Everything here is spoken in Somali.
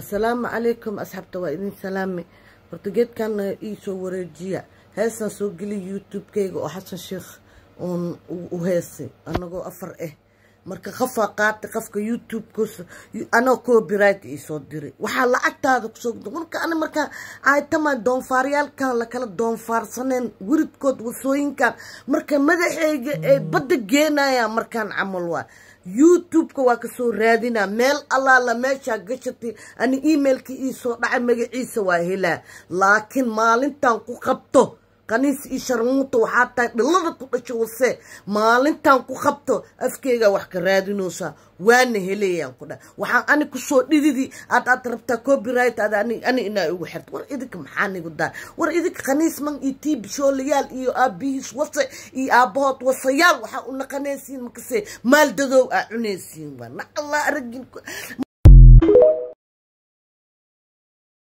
asalaamu calaykum asxaabta waa idin salaami horta ii soo wareejiya heesan soo geliya youtube-kayga oo xasan sheekh uun u heesay annagoo afar ah marka qafaa qaata qofka youtube anoo copyright isoo diray waxaa lacagtaada kusoo marka ana markaa aatama doonfaaryaalkan lakala doonfaarsaneen wiridkood wasooyinkan marka madaxeyga ay badda geenaya markaan camal waa youtube-ka waa kasoo raadinaa meel allaala meeshaa gashatay ani emailkii iisoo dhacay magaciisa waa helaa laakiin maalintaan ku qabto qaniis iyo sharmuunta waxaa tahay dhillada ku dhasho wase maalintaan ku qabto afkeega wax ka raadinoosaa waana heleeyaan ku dha waxaa ani kusoo dhididii aad aad rabtaa copyright aad ani inaa igu xirto war idinka maxaa nigu daa war idinka khaniisman iyo tv shoolayaal iyo aabihiis wase iyo aabahood wasayaal waxaa u naqanaysiin makase maal dadoow aa cunaysiin waa na allah aragin